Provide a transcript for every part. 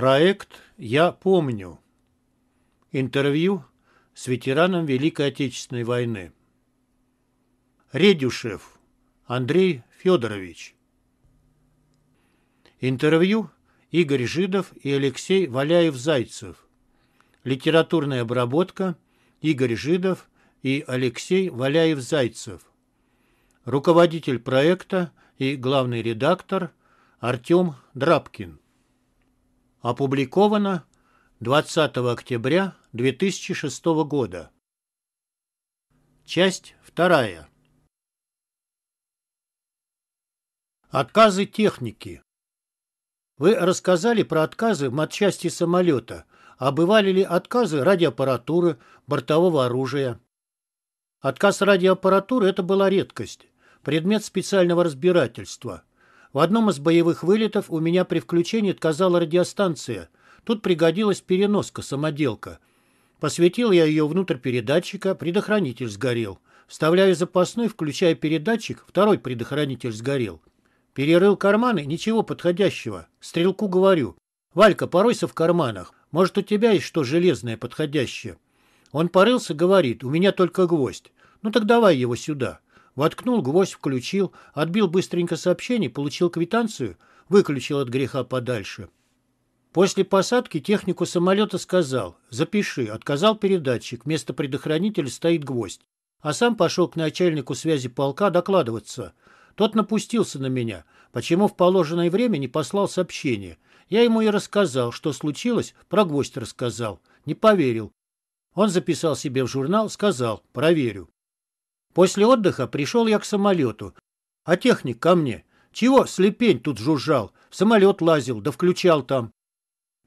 Проект «Я помню». Интервью с ветераном Великой Отечественной войны. Редюшев Андрей Федорович. Интервью Игорь Жидов и Алексей Валяев-Зайцев. Литературная обработка Игорь Жидов и Алексей Валяев-Зайцев. Руководитель проекта и главный редактор Артем Драбкин. Опубликовано 20 октября 2006 года. Часть вторая. Отказы техники. Вы рассказали про отказы в матчасти самолета, а бывали ли отказы радиоаппаратуры, бортового оружия? Отказ радиоаппаратуры – это была редкость, предмет специального разбирательства. В одном из боевых вылетов у меня при включении отказала радиостанция. Тут пригодилась переноска-самоделка. Посветил я ее внутрь передатчика, предохранитель сгорел. Вставляю запасной, включая передатчик, второй предохранитель сгорел. Перерыл карманы, ничего подходящего. Стрелку говорю. «Валька, поройся в карманах. Может, у тебя есть что железное подходящее?» Он порылся, говорит, «У меня только гвоздь. Ну так давай его сюда». Воткнул гвоздь, включил, отбил быстренько сообщение, получил квитанцию, выключил от греха подальше. После посадки технику самолета сказал «Запиши», отказал передатчик, вместо предохранителя стоит гвоздь. А сам пошел к начальнику связи полка докладываться. Тот напустился на меня, почему в положенное время не послал сообщение. Я ему и рассказал, что случилось, про гвоздь рассказал. Не поверил. Он записал себе в журнал, сказал «Проверю». После отдыха пришел я к самолету. А техник ко мне. Чего слепень тут жужжал? В самолет лазил, да включал там.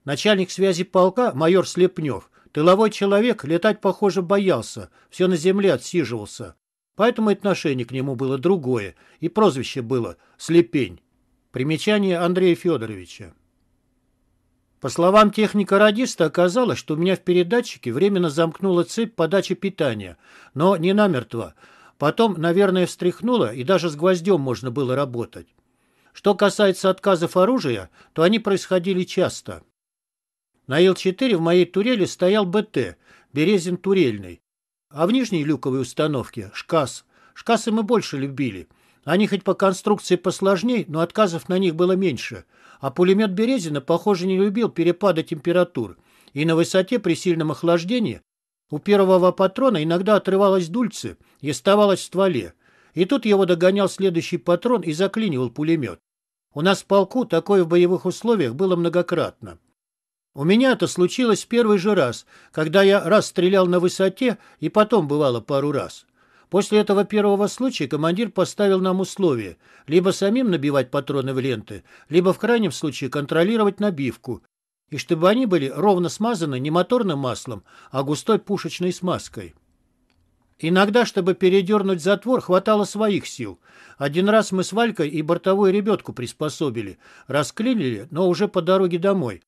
Начальник связи полка, майор Слепнев. Тыловой человек летать, похоже, боялся. Все на земле отсиживался. Поэтому отношение к нему было другое. И прозвище было «Слепень». Примечание Андрея Федоровича. По словам техника-радиста, оказалось, что у меня в передатчике временно замкнула цепь подачи питания, но не намертво, Потом, наверное, встряхнуло, и даже с гвоздем можно было работать. Что касается отказов оружия, то они происходили часто. На Ил-4 в моей турели стоял БТ, Березин турельный, а в нижней люковой установке – ШКАС. ШКАСы мы больше любили. Они хоть по конструкции посложней, но отказов на них было меньше. А пулемет Березина, похоже, не любил перепады температур. И на высоте при сильном охлаждении у первого патрона иногда отрывалось дульце и оставалось в стволе. И тут его догонял следующий патрон и заклинивал пулемет. У нас в полку такое в боевых условиях было многократно. У меня это случилось первый же раз, когда я раз стрелял на высоте и потом бывало пару раз. После этого первого случая командир поставил нам условие либо самим набивать патроны в ленты, либо в крайнем случае контролировать набивку, и чтобы они были ровно смазаны не моторным маслом, а густой пушечной смазкой. Иногда, чтобы передернуть затвор, хватало своих сил. Один раз мы с Валькой и бортовую ребятку приспособили, расклинили, но уже по дороге домой.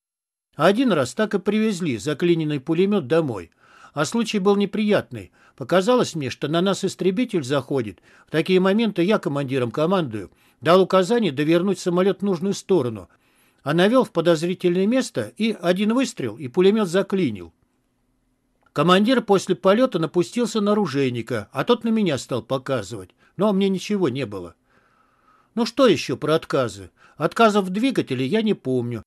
Один раз так и привезли заклиненный пулемет домой. А случай был неприятный. Показалось мне, что на нас истребитель заходит. В такие моменты я командиром командую. Дал указание довернуть самолет в нужную сторону – а навел в подозрительное место и один выстрел, и пулемет заклинил. Командир после полета напустился на оружейника, а тот на меня стал показывать, но мне ничего не было. Ну что еще про отказы? Отказов в двигателе я не помню.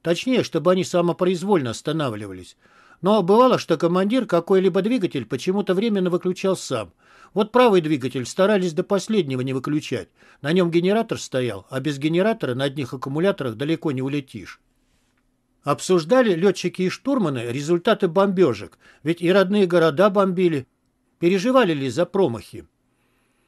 Точнее, чтобы они самопроизвольно останавливались. Но бывало, что командир какой-либо двигатель почему-то временно выключал сам – вот правый двигатель старались до последнего не выключать. На нем генератор стоял, а без генератора на одних аккумуляторах далеко не улетишь. Обсуждали летчики и штурманы результаты бомбежек, ведь и родные города бомбили. Переживали ли за промахи?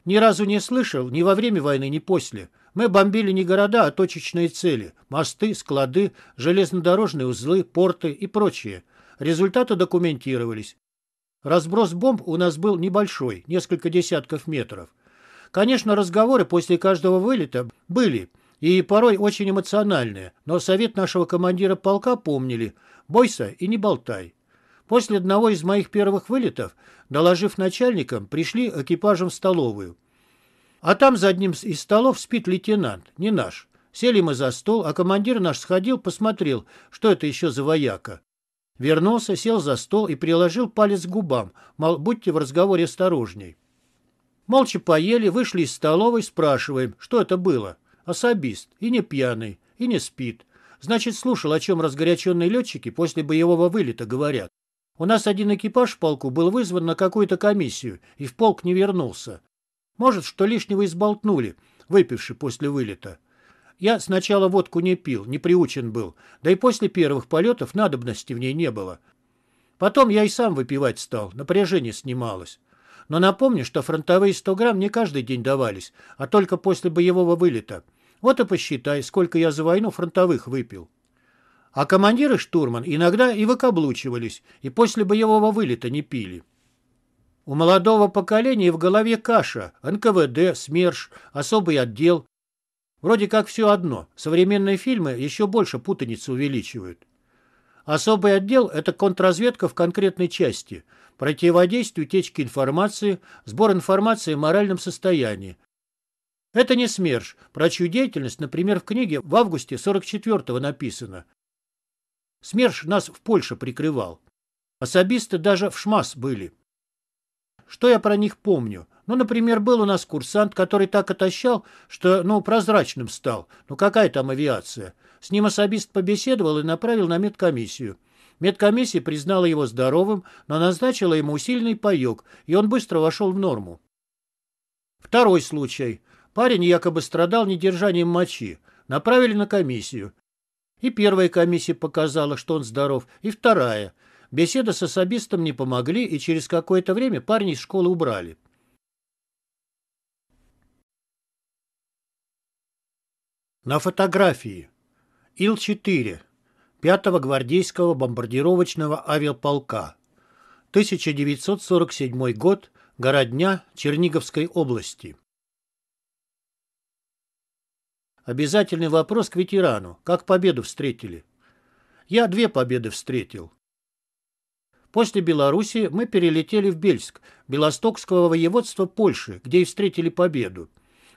Ни разу не слышал, ни во время войны, ни после. Мы бомбили не города, а точечные цели. Мосты, склады, железнодорожные узлы, порты и прочее. Результаты документировались. Разброс бомб у нас был небольшой, несколько десятков метров. Конечно, разговоры после каждого вылета были, и порой очень эмоциональные, но совет нашего командира полка помнили «бойся и не болтай». После одного из моих первых вылетов, доложив начальникам, пришли экипажем в столовую. А там за одним из столов спит лейтенант, не наш. Сели мы за стол, а командир наш сходил, посмотрел, что это еще за вояка. Вернулся, сел за стол и приложил палец к губам, мол, будьте в разговоре осторожней. Молча поели, вышли из столовой, спрашиваем, что это было. Особист, и не пьяный, и не спит. Значит, слушал, о чем разгоряченные летчики после боевого вылета говорят. У нас один экипаж в полку был вызван на какую-то комиссию и в полк не вернулся. Может, что лишнего изболтнули, выпивши после вылета. Я сначала водку не пил, не приучен был, да и после первых полетов надобности в ней не было. Потом я и сам выпивать стал, напряжение снималось. Но напомню, что фронтовые 100 грамм не каждый день давались, а только после боевого вылета. Вот и посчитай, сколько я за войну фронтовых выпил. А командиры штурман иногда и выкаблучивались, и после боевого вылета не пили. У молодого поколения в голове каша, НКВД, СМЕРШ, особый отдел, Вроде как все одно. Современные фильмы еще больше путаницы увеличивают. Особый отдел – это контрразведка в конкретной части, противодействие утечке информации, сбор информации о моральном состоянии. Это не СМЕРШ, про чью деятельность, например, в книге в августе 44-го написано. СМЕРШ нас в Польше прикрывал. Особисты даже в ШМАС были. Что я про них помню? Ну, например, был у нас курсант, который так отощал, что, ну, прозрачным стал. Ну, какая там авиация? С ним особист побеседовал и направил на медкомиссию. Медкомиссия признала его здоровым, но назначила ему усиленный паёк, и он быстро вошел в норму. Второй случай. Парень якобы страдал недержанием мочи. Направили на комиссию. И первая комиссия показала, что он здоров, и вторая. Беседа с особистом не помогли, и через какое-то время парня из школы убрали. На фотографии. Ил-4. 5-го гвардейского бомбардировочного авиаполка. 1947 год. Гора Дня Черниговской области. Обязательный вопрос к ветерану. Как победу встретили? Я две победы встретил. После Белоруссии мы перелетели в Бельск, Белостокского воеводства Польши, где и встретили победу.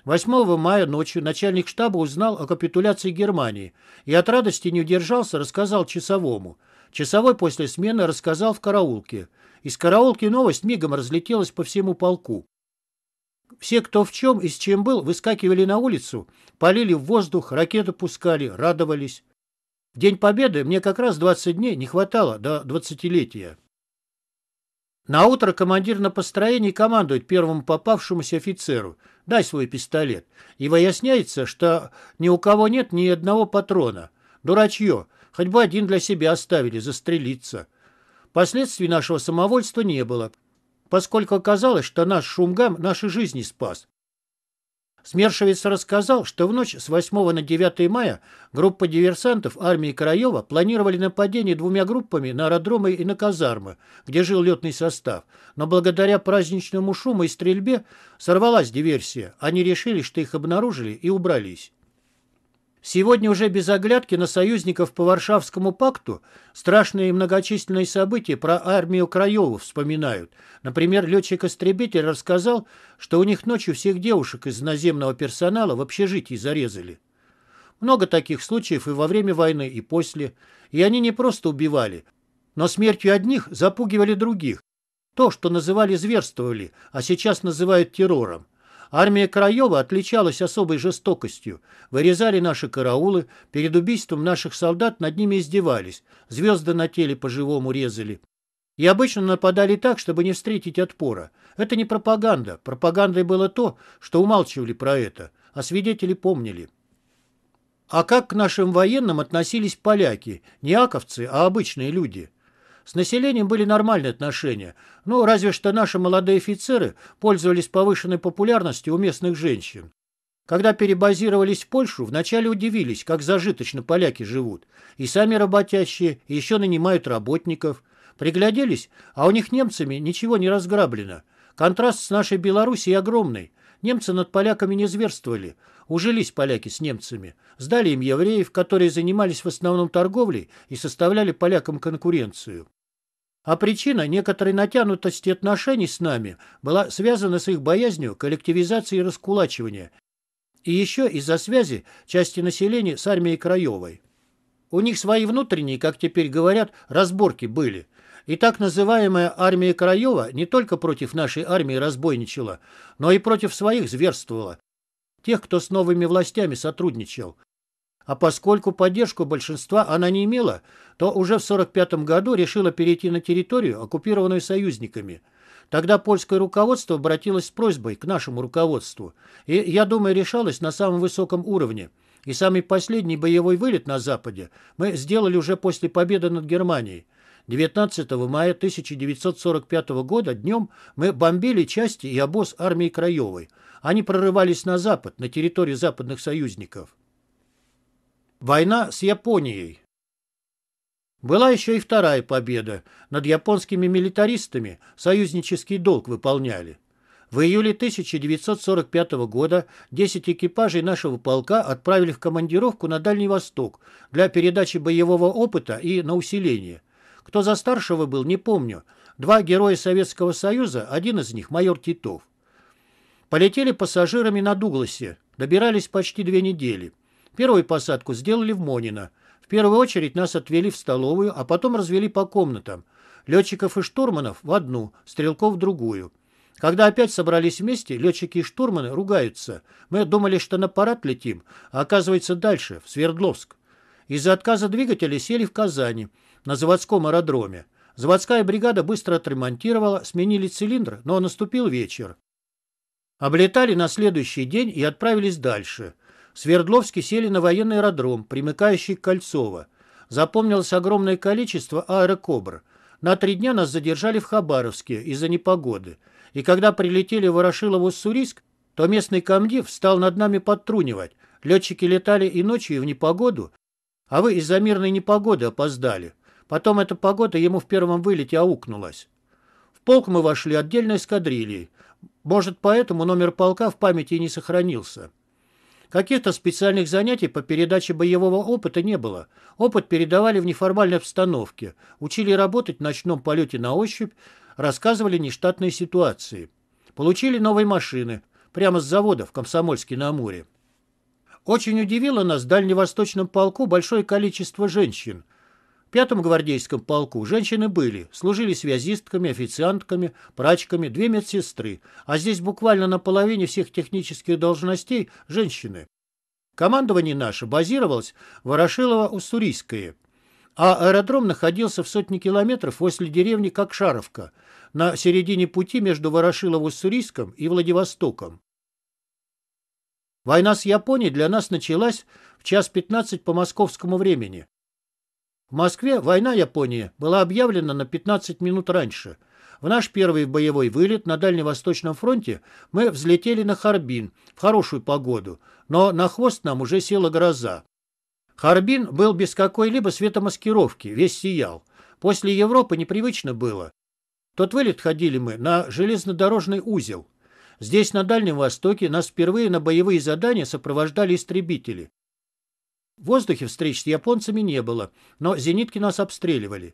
8 мая ночью начальник штаба узнал о капитуляции Германии и от радости не удержался, рассказал часовому. Часовой после смены рассказал в караулке. Из караулки новость мигом разлетелась по всему полку. Все, кто в чем и с чем был, выскакивали на улицу, полили в воздух, ракеты пускали, радовались. В День Победы мне как раз 20 дней не хватало до двадцатилетия. Наутро командир на построении командует первому попавшемуся офицеру. Дай свой пистолет. И выясняется, что ни у кого нет ни одного патрона. Дурачье. Хоть бы один для себя оставили, застрелиться. Последствий нашего самовольства не было, поскольку оказалось, что наш шумгам наши жизни спас. Смершевец рассказал, что в ночь с 8 на 9 мая группа диверсантов армии Краева планировали нападение двумя группами на аэродромы и на казармы, где жил летный состав. Но благодаря праздничному шуму и стрельбе сорвалась диверсия. Они решили, что их обнаружили и убрались. Сегодня уже без оглядки на союзников по Варшавскому пакту страшные и многочисленные события про армию Краеву вспоминают. Например, летчик-истребитель рассказал, что у них ночью всех девушек из наземного персонала в общежитии зарезали. Много таких случаев и во время войны, и после. И они не просто убивали, но смертью одних запугивали других. То, что называли зверствовали, а сейчас называют террором. Армия Краева отличалась особой жестокостью. Вырезали наши караулы, перед убийством наших солдат над ними издевались, звезды на теле по-живому резали. И обычно нападали так, чтобы не встретить отпора. Это не пропаганда. Пропагандой было то, что умалчивали про это, а свидетели помнили. А как к нашим военным относились поляки? Не аковцы, а обычные люди – с населением были нормальные отношения, ну, разве что наши молодые офицеры пользовались повышенной популярностью у местных женщин. Когда перебазировались в Польшу, вначале удивились, как зажиточно поляки живут. И сами работящие, и еще нанимают работников. Пригляделись, а у них немцами ничего не разграблено. Контраст с нашей Белоруссией огромный. Немцы над поляками не зверствовали. Ужились поляки с немцами. Сдали им евреев, которые занимались в основном торговлей и составляли полякам конкуренцию. А причина некоторой натянутости отношений с нами была связана с их боязнью коллективизации и раскулачивания, и еще из-за связи части населения с армией Краевой. У них свои внутренние, как теперь говорят, разборки были. И так называемая армия Краева не только против нашей армии разбойничала, но и против своих зверствовала, тех, кто с новыми властями сотрудничал. А поскольку поддержку большинства она не имела, то уже в 1945 году решила перейти на территорию, оккупированную союзниками. Тогда польское руководство обратилось с просьбой к нашему руководству. И, я думаю, решалось на самом высоком уровне. И самый последний боевой вылет на Западе мы сделали уже после победы над Германией. 19 мая 1945 года днем мы бомбили части и обоз армии Краевой. Они прорывались на запад, на территорию западных союзников. Война с Японией. Была еще и вторая победа. Над японскими милитаристами союзнический долг выполняли. В июле 1945 года 10 экипажей нашего полка отправили в командировку на Дальний Восток для передачи боевого опыта и на усиление. Кто за старшего был, не помню. Два героя Советского Союза, один из них майор Титов. Полетели пассажирами на Дугласе, добирались почти две недели. Первую посадку сделали в Монино. В первую очередь нас отвели в столовую, а потом развели по комнатам. Летчиков и штурманов в одну, стрелков в другую. Когда опять собрались вместе, летчики и штурманы ругаются. Мы думали, что на парад летим, а оказывается дальше, в Свердловск. Из-за отказа двигателя сели в Казани, на заводском аэродроме. Заводская бригада быстро отремонтировала, сменили цилиндр, но наступил вечер. Облетали на следующий день и отправились дальше – Свердловске сели на военный аэродром, примыкающий к Кольцово. Запомнилось огромное количество аэрокобр. На три дня нас задержали в Хабаровске из-за непогоды. И когда прилетели в Ворошилово-Уссурийск, то местный комдив стал над нами подтрунивать. Летчики летали и ночью, и в непогоду, а вы из-за мирной непогоды опоздали. Потом эта погода ему в первом вылете аукнулась. В полк мы вошли отдельной эскадрильей. Может, поэтому номер полка в памяти не сохранился. Каких-то специальных занятий по передаче боевого опыта не было. Опыт передавали в неформальной обстановке, учили работать в ночном полете на ощупь, рассказывали нештатные ситуации. Получили новые машины, прямо с завода в Комсомольске на Амуре. Очень удивило нас в Дальневосточном полку большое количество женщин – в пятом гвардейском полку женщины были, служили связистками, официантками, прачками, две медсестры, а здесь буквально на половине всех технических должностей женщины. Командование наше базировалось в Ворошилово-Уссурийское, а аэродром находился в сотне километров возле деревни Кокшаровка, на середине пути между Ворошилово-Уссурийском и Владивостоком. Война с Японией для нас началась в час 15 по московскому времени. В Москве война Японии была объявлена на 15 минут раньше. В наш первый боевой вылет на Дальневосточном фронте мы взлетели на Харбин в хорошую погоду, но на хвост нам уже села гроза. Харбин был без какой-либо светомаскировки, весь сиял. После Европы непривычно было. Тот вылет ходили мы на железнодорожный узел. Здесь, на Дальнем Востоке, нас впервые на боевые задания сопровождали истребители. В воздухе встреч с японцами не было, но зенитки нас обстреливали.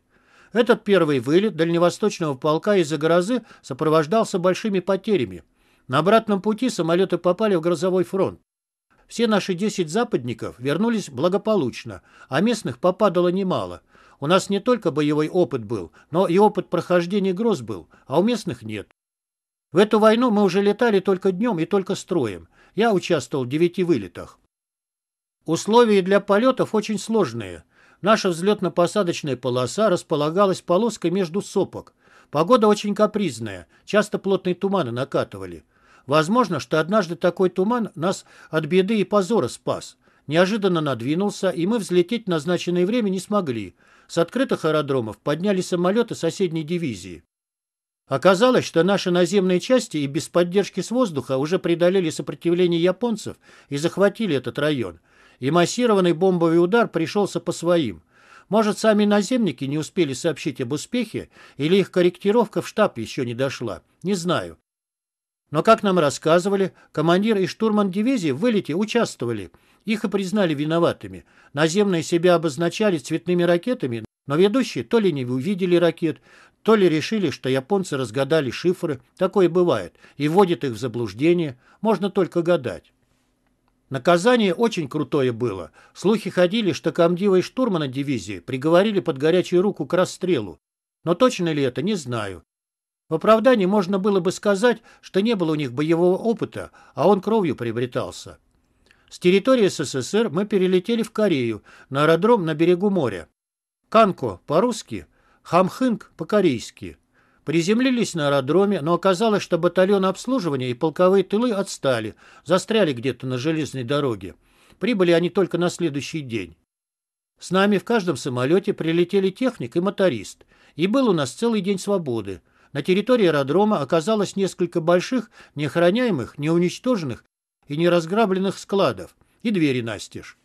Этот первый вылет дальневосточного полка из-за грозы сопровождался большими потерями. На обратном пути самолеты попали в грозовой фронт. Все наши 10 западников вернулись благополучно, а местных попадало немало. У нас не только боевой опыт был, но и опыт прохождения гроз был, а у местных нет. В эту войну мы уже летали только днем и только строем. Я участвовал в девяти вылетах. Условия для полетов очень сложные. Наша взлетно-посадочная полоса располагалась полоской между сопок. Погода очень капризная, часто плотные туманы накатывали. Возможно, что однажды такой туман нас от беды и позора спас. Неожиданно надвинулся, и мы взлететь в назначенное время не смогли. С открытых аэродромов подняли самолеты соседней дивизии. Оказалось, что наши наземные части и без поддержки с воздуха уже преодолели сопротивление японцев и захватили этот район – и массированный бомбовый удар пришелся по своим. Может, сами наземники не успели сообщить об успехе, или их корректировка в штаб еще не дошла. Не знаю. Но, как нам рассказывали, командир и штурман дивизии в вылете участвовали. Их и признали виноватыми. Наземные себя обозначали цветными ракетами, но ведущие то ли не увидели ракет, то ли решили, что японцы разгадали шифры. Такое бывает. И вводит их в заблуждение. Можно только гадать. Наказание очень крутое было. Слухи ходили, что комдива и штурмана дивизии приговорили под горячую руку к расстрелу. Но точно ли это, не знаю. В оправдании можно было бы сказать, что не было у них боевого опыта, а он кровью приобретался. С территории СССР мы перелетели в Корею, на аэродром на берегу моря. Канко по-русски, Хамхынг по-корейски. Приземлились на аэродроме, но оказалось, что батальон обслуживания и полковые тылы отстали, застряли где-то на железной дороге. Прибыли они только на следующий день. С нами в каждом самолете прилетели техник и моторист. И был у нас целый день свободы. На территории аэродрома оказалось несколько больших, неохраняемых, неуничтоженных и неразграбленных складов. И двери настежь.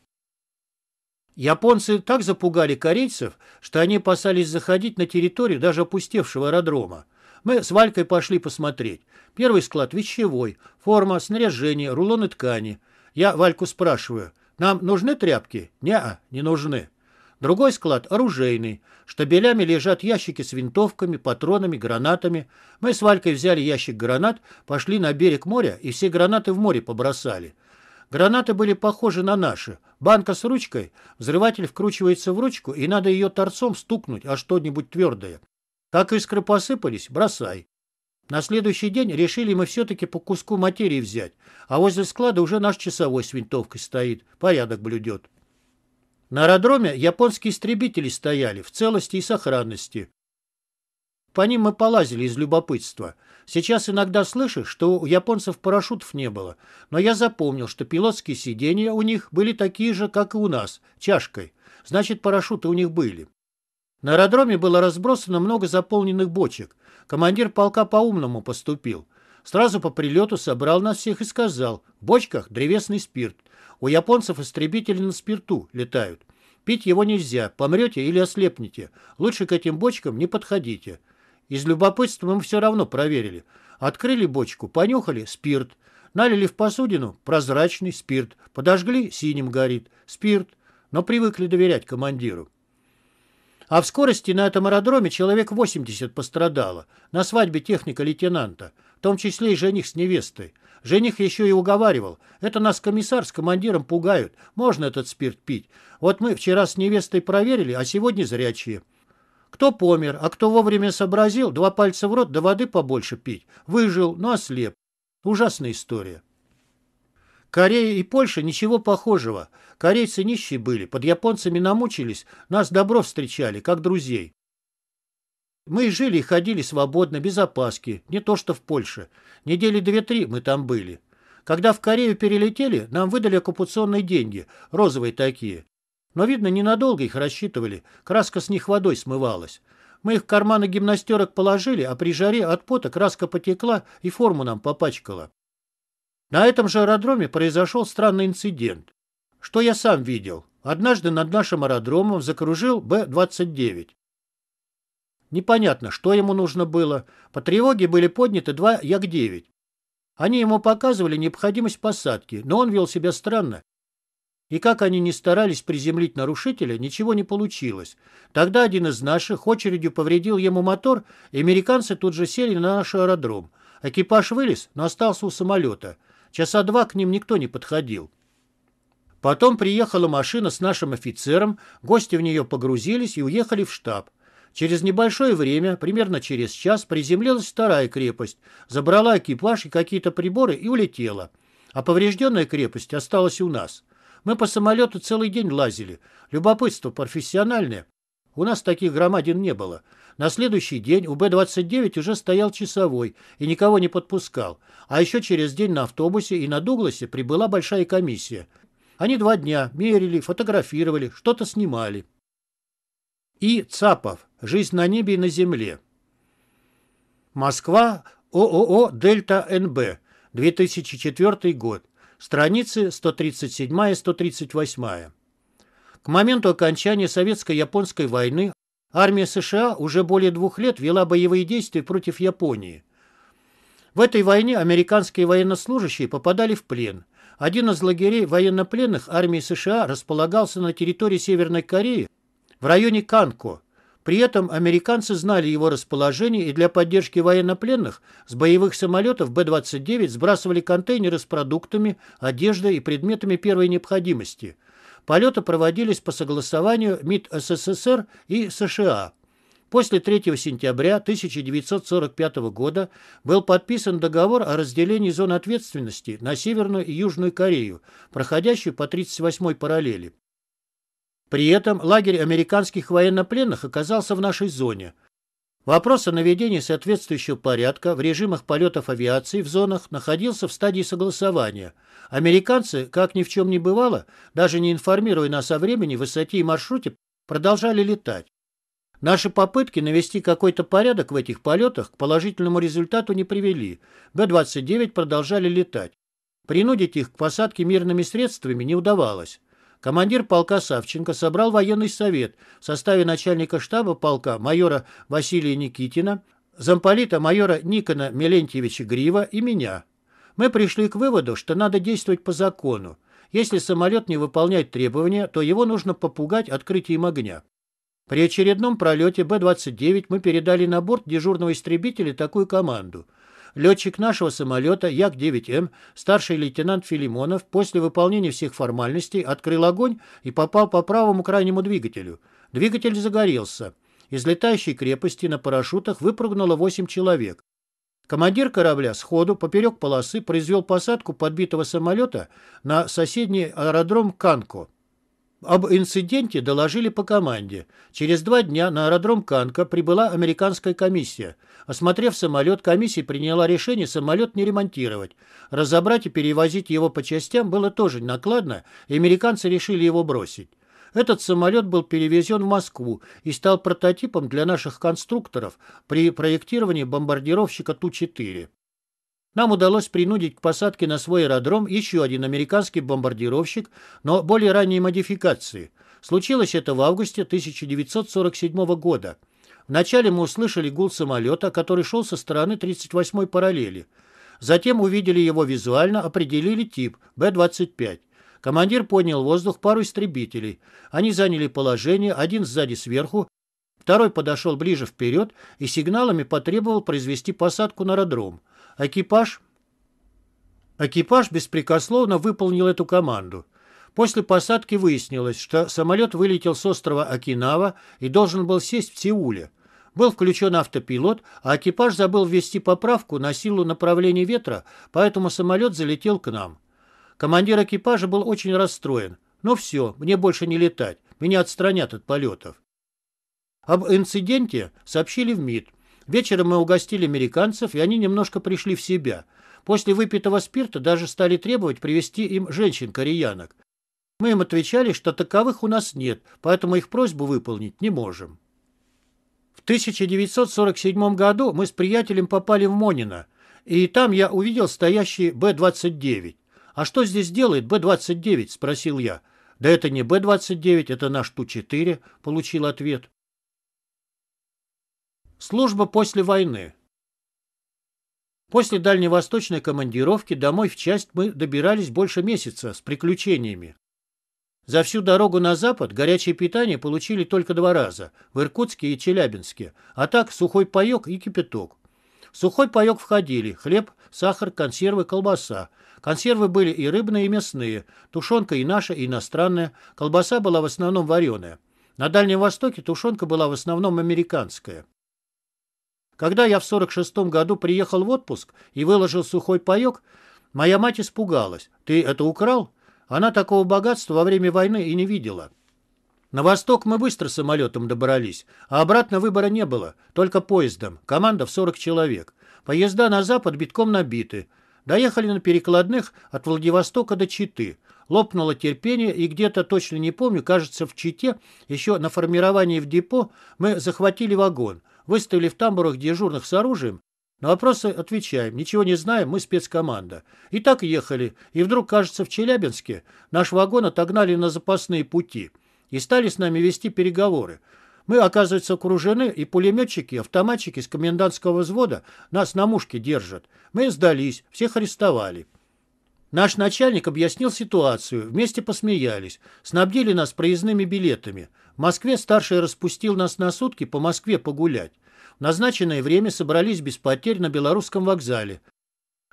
Японцы так запугали корейцев, что они опасались заходить на территорию даже опустевшего аэродрома. Мы с Валькой пошли посмотреть. Первый склад вещевой, форма, снаряжение, рулоны ткани. Я Вальку спрашиваю, нам нужны тряпки? Неа, не нужны. Другой склад оружейный. Штабелями лежат ящики с винтовками, патронами, гранатами. Мы с Валькой взяли ящик гранат, пошли на берег моря и все гранаты в море побросали. Гранаты были похожи на наши. Банка с ручкой, взрыватель вкручивается в ручку, и надо ее торцом стукнуть, а что-нибудь твердое. Как искры посыпались, бросай. На следующий день решили мы все-таки по куску материи взять, а возле склада уже наш часовой с винтовкой стоит, порядок блюдет. На аэродроме японские истребители стояли в целости и сохранности. По ним мы полазили из любопытства – Сейчас иногда слышишь, что у японцев парашютов не было, но я запомнил, что пилотские сидения у них были такие же, как и у нас, чашкой. Значит, парашюты у них были. На аэродроме было разбросано много заполненных бочек. Командир полка по-умному поступил. Сразу по прилету собрал нас всех и сказал, в бочках древесный спирт. У японцев истребители на спирту летают. Пить его нельзя, помрете или ослепнете. Лучше к этим бочкам не подходите. Из любопытства мы все равно проверили. Открыли бочку, понюхали – спирт. Налили в посудину – прозрачный спирт. Подожгли – синим горит. Спирт. Но привыкли доверять командиру. А в скорости на этом аэродроме человек 80 пострадало. На свадьбе техника лейтенанта. В том числе и жених с невестой. Жених еще и уговаривал. Это нас комиссар с командиром пугают. Можно этот спирт пить. Вот мы вчера с невестой проверили, а сегодня зрячие. Кто помер, а кто вовремя сообразил, два пальца в рот, да воды побольше пить. Выжил, но ослеп. Ужасная история. Корея и Польша ничего похожего. Корейцы нищие были, под японцами намучились, нас добро встречали, как друзей. Мы и жили и ходили свободно, без опаски, не то что в Польше. Недели две-три мы там были. Когда в Корею перелетели, нам выдали оккупационные деньги, розовые такие. Но, видно, ненадолго их рассчитывали, краска с них водой смывалась. Мы их в карманы гимнастерок положили, а при жаре от пота краска потекла и форму нам попачкала. На этом же аэродроме произошел странный инцидент. Что я сам видел. Однажды над нашим аэродромом закружил Б-29. Непонятно, что ему нужно было. По тревоге были подняты два Як-9. Они ему показывали необходимость посадки, но он вел себя странно и как они ни старались приземлить нарушителя, ничего не получилось. Тогда один из наших очередью повредил ему мотор, и американцы тут же сели на наш аэродром. Экипаж вылез, но остался у самолета. Часа два к ним никто не подходил. Потом приехала машина с нашим офицером, гости в нее погрузились и уехали в штаб. Через небольшое время, примерно через час, приземлилась вторая крепость, забрала экипаж и какие-то приборы и улетела. А поврежденная крепость осталась у нас. Мы по самолету целый день лазили. Любопытство профессиональное. У нас таких громадин не было. На следующий день у Б-29 уже стоял часовой и никого не подпускал. А еще через день на автобусе и на Дугласе прибыла большая комиссия. Они два дня мерили, фотографировали, что-то снимали. И Цапов. Жизнь на небе и на земле. Москва. ООО «Дельта НБ». 2004 год страницы 137 и 138. К моменту окончания Советско-японской войны армия США уже более двух лет вела боевые действия против Японии. В этой войне американские военнослужащие попадали в плен. Один из лагерей военнопленных армии США располагался на территории Северной Кореи в районе Канко – при этом американцы знали его расположение и для поддержки военнопленных с боевых самолетов Б-29 сбрасывали контейнеры с продуктами, одеждой и предметами первой необходимости. Полеты проводились по согласованию МИД СССР и США. После 3 сентября 1945 года был подписан договор о разделении зон ответственности на Северную и Южную Корею, проходящую по 38-й параллели. При этом лагерь американских военнопленных оказался в нашей зоне. Вопрос о наведении соответствующего порядка в режимах полетов авиации в зонах находился в стадии согласования. Американцы, как ни в чем не бывало, даже не информируя нас о времени, высоте и маршруте, продолжали летать. Наши попытки навести какой-то порядок в этих полетах к положительному результату не привели. Б-29 продолжали летать. Принудить их к посадке мирными средствами не удавалось командир полка Савченко собрал военный совет в составе начальника штаба полка майора Василия Никитина, замполита майора Никона Мелентьевича Грива и меня. Мы пришли к выводу, что надо действовать по закону. Если самолет не выполняет требования, то его нужно попугать открытием огня. При очередном пролете Б-29 мы передали на борт дежурного истребителя такую команду – Летчик нашего самолета Як-9М, старший лейтенант Филимонов, после выполнения всех формальностей открыл огонь и попал по правому крайнему двигателю. Двигатель загорелся. Из летающей крепости на парашютах выпрыгнуло 8 человек. Командир корабля сходу поперек полосы произвел посадку подбитого самолета на соседний аэродром Канко. Об инциденте доложили по команде. Через два дня на аэродром Канка прибыла американская комиссия. Осмотрев самолет, комиссия приняла решение самолет не ремонтировать. Разобрать и перевозить его по частям было тоже накладно, и американцы решили его бросить. Этот самолет был перевезен в Москву и стал прототипом для наших конструкторов при проектировании бомбардировщика Ту-4. Нам удалось принудить к посадке на свой аэродром еще один американский бомбардировщик, но более ранней модификации. Случилось это в августе 1947 года. Вначале мы услышали гул самолета, который шел со стороны 38-й параллели. Затем увидели его визуально, определили тип – Б-25. Командир поднял воздух пару истребителей. Они заняли положение, один сзади сверху, Второй подошел ближе вперед и сигналами потребовал произвести посадку на аэродром. Экипаж... Экипаж беспрекословно выполнил эту команду. После посадки выяснилось, что самолет вылетел с острова Окинава и должен был сесть в Сеуле. Был включен автопилот, а экипаж забыл ввести поправку на силу направления ветра, поэтому самолет залетел к нам. Командир экипажа был очень расстроен. «Ну все, мне больше не летать, меня отстранят от полетов». Об инциденте сообщили в МИД. Вечером мы угостили американцев, и они немножко пришли в себя. После выпитого спирта даже стали требовать привести им женщин-кореянок. Мы им отвечали, что таковых у нас нет, поэтому их просьбу выполнить не можем. В 1947 году мы с приятелем попали в Монино, и там я увидел стоящий Б-29. «А что здесь делает Б-29?» – спросил я. «Да это не Б-29, это наш Ту-4», – получил ответ. Служба после войны. После дальневосточной командировки домой в часть мы добирались больше месяца с приключениями. За всю дорогу на запад горячее питание получили только два раза – в Иркутске и Челябинске, а так сухой паёк и кипяток. В сухой паёк входили хлеб, сахар, консервы, колбаса. Консервы были и рыбные, и мясные, тушенка и наша, и иностранная, колбаса была в основном вареная. На Дальнем Востоке тушенка была в основном американская. Когда я в 46-м году приехал в отпуск и выложил сухой паёк, моя мать испугалась. «Ты это украл?» Она такого богатства во время войны и не видела. На восток мы быстро самолетом добрались, а обратно выбора не было, только поездом, команда в 40 человек. Поезда на запад битком набиты. Доехали на перекладных от Владивостока до Читы. Лопнуло терпение, и где-то, точно не помню, кажется, в Чите, еще на формировании в депо мы захватили вагон выставили в тамбурах дежурных с оружием, на вопросы отвечаем. Ничего не знаем, мы спецкоманда. И так ехали. И вдруг, кажется, в Челябинске наш вагон отогнали на запасные пути. И стали с нами вести переговоры. Мы, оказывается, окружены, и пулеметчики, автоматчики с комендантского взвода нас на мушке держат. Мы сдались, всех арестовали. Наш начальник объяснил ситуацию, вместе посмеялись, снабдили нас проездными билетами. В Москве старший распустил нас на сутки по Москве погулять. В назначенное время собрались без потерь на Белорусском вокзале.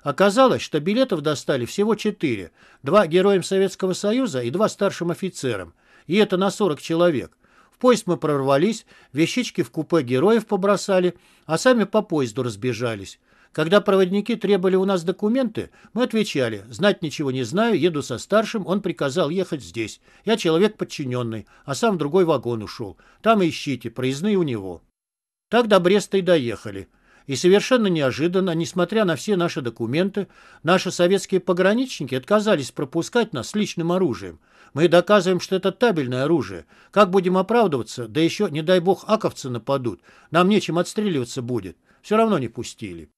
Оказалось, что билетов достали всего четыре. Два героям Советского Союза и два старшим офицерам. И это на 40 человек. В поезд мы прорвались, вещички в купе героев побросали, а сами по поезду разбежались. Когда проводники требовали у нас документы, мы отвечали, знать ничего не знаю, еду со старшим, он приказал ехать здесь. Я человек подчиненный, а сам в другой вагон ушел. Там ищите, проездные у него. Так до Бреста и доехали. И совершенно неожиданно, несмотря на все наши документы, наши советские пограничники отказались пропускать нас с личным оружием. Мы доказываем, что это табельное оружие. Как будем оправдываться? Да еще, не дай бог, аковцы нападут. Нам нечем отстреливаться будет. Все равно не пустили.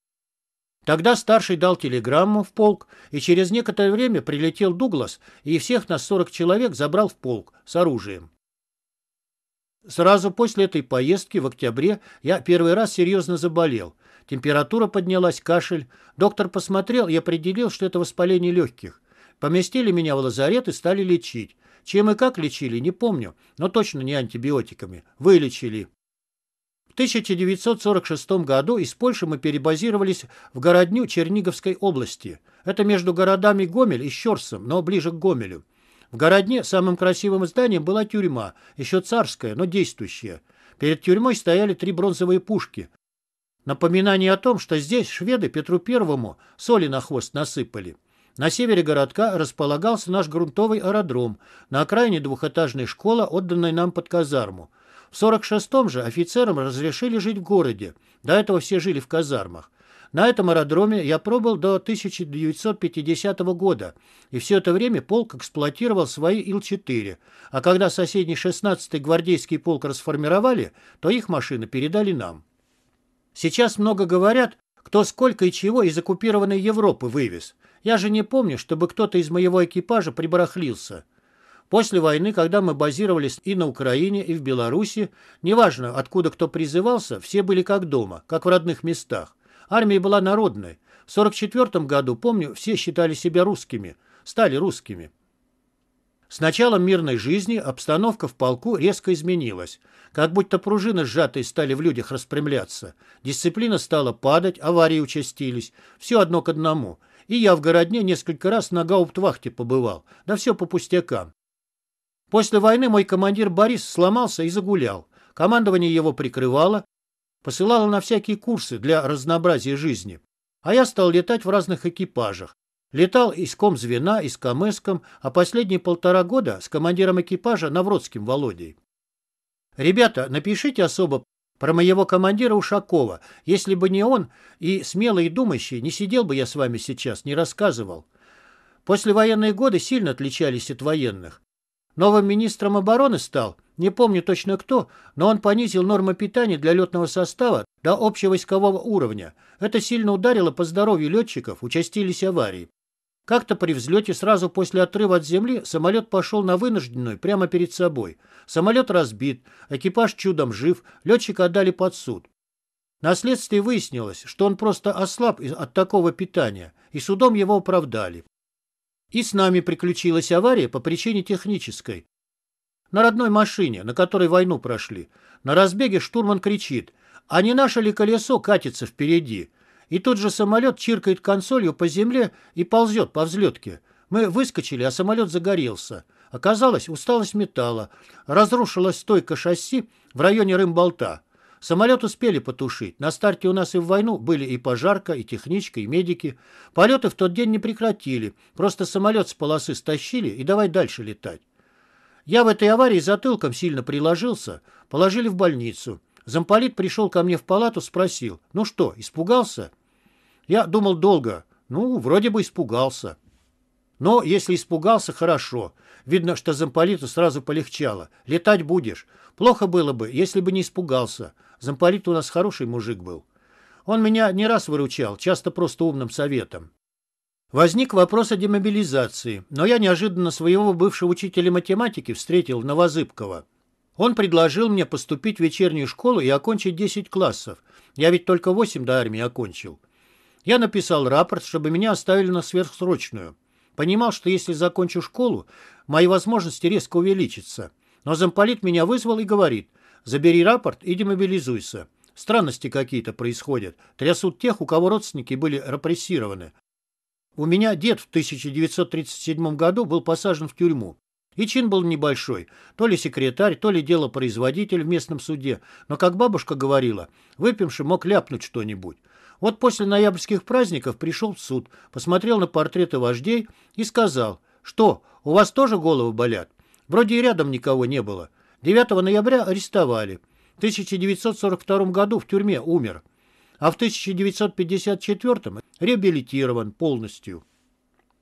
Тогда старший дал телеграмму в полк, и через некоторое время прилетел Дуглас, и всех нас 40 человек забрал в полк с оружием. Сразу после этой поездки в октябре я первый раз серьезно заболел. Температура поднялась, кашель. Доктор посмотрел и определил, что это воспаление легких. Поместили меня в лазарет и стали лечить. Чем и как лечили, не помню, но точно не антибиотиками. Вылечили. В 1946 году из Польши мы перебазировались в городню Черниговской области. Это между городами Гомель и Щерсом, но ближе к Гомелю. В городне самым красивым зданием была тюрьма, еще царская, но действующая. Перед тюрьмой стояли три бронзовые пушки. Напоминание о том, что здесь шведы Петру Первому соли на хвост насыпали. На севере городка располагался наш грунтовый аэродром, на окраине двухэтажная школа, отданная нам под казарму. В 46-м же офицерам разрешили жить в городе. До этого все жили в казармах. На этом аэродроме я пробыл до 1950 года, и все это время полк эксплуатировал свои Ил-4, а когда соседний 16-й гвардейский полк расформировали, то их машины передали нам. Сейчас много говорят, кто сколько и чего из оккупированной Европы вывез. Я же не помню, чтобы кто-то из моего экипажа прибарахлился. После войны, когда мы базировались и на Украине, и в Беларуси, неважно, откуда кто призывался, все были как дома, как в родных местах. Армия была народной. В 1944 году, помню, все считали себя русскими, стали русскими. С началом мирной жизни обстановка в полку резко изменилась. Как будто пружины сжатые стали в людях распрямляться. Дисциплина стала падать, аварии участились. Все одно к одному. И я в городне несколько раз на гауптвахте побывал. Да все по пустякам. После войны мой командир Борис сломался и загулял. Командование его прикрывало, посылало на всякие курсы для разнообразия жизни. А я стал летать в разных экипажах. Летал из комзвена, из камэском, а последние полтора года с командиром экипажа Навродским Володей. Ребята, напишите особо про моего командира Ушакова. Если бы не он и смелый и думающий, не сидел бы я с вами сейчас, не рассказывал. Послевоенные годы сильно отличались от военных. Новым министром обороны стал, не помню точно кто, но он понизил нормы питания для летного состава до общевойскового уровня. Это сильно ударило по здоровью летчиков, участились аварии. Как-то при взлете сразу после отрыва от земли самолет пошел на вынужденную прямо перед собой. Самолет разбит, экипаж чудом жив, летчика отдали под суд. На следствии выяснилось, что он просто ослаб от такого питания, и судом его оправдали. И с нами приключилась авария по причине технической. На родной машине, на которой войну прошли. На разбеге штурман кричит, а не наше ли колесо катится впереди? И тот же самолет чиркает консолью по земле и ползет по взлетке. Мы выскочили, а самолет загорелся. Оказалось, усталость металла. Разрушилась стойка шасси в районе Рымболта. Самолет успели потушить. На старте у нас и в войну были и пожарка, и техничка, и медики. Полеты в тот день не прекратили. Просто самолет с полосы стащили и давай дальше летать. Я в этой аварии затылком сильно приложился. Положили в больницу. Замполит пришел ко мне в палату, спросил. «Ну что, испугался?» Я думал долго. «Ну, вроде бы испугался». Но если испугался, хорошо. Видно, что замполиту сразу полегчало. Летать будешь. Плохо было бы, если бы не испугался. Замполит у нас хороший мужик был. Он меня не раз выручал, часто просто умным советом. Возник вопрос о демобилизации, но я неожиданно своего бывшего учителя математики встретил в Новозыбково. Он предложил мне поступить в вечернюю школу и окончить 10 классов. Я ведь только 8 до армии окончил. Я написал рапорт, чтобы меня оставили на сверхсрочную. Понимал, что если закончу школу, мои возможности резко увеличатся. Но замполит меня вызвал и говорит – Забери рапорт и демобилизуйся. Странности какие-то происходят. Трясут тех, у кого родственники были репрессированы. У меня дед в 1937 году был посажен в тюрьму. И чин был небольшой, то ли секретарь, то ли делопроизводитель в местном суде, но, как бабушка говорила, выпивший мог ляпнуть что-нибудь. Вот после ноябрьских праздников пришел в суд, посмотрел на портреты вождей и сказал, что, у вас тоже головы болят? Вроде и рядом никого не было. 9 ноября арестовали. В 1942 году в тюрьме умер, а в 1954 реабилитирован полностью.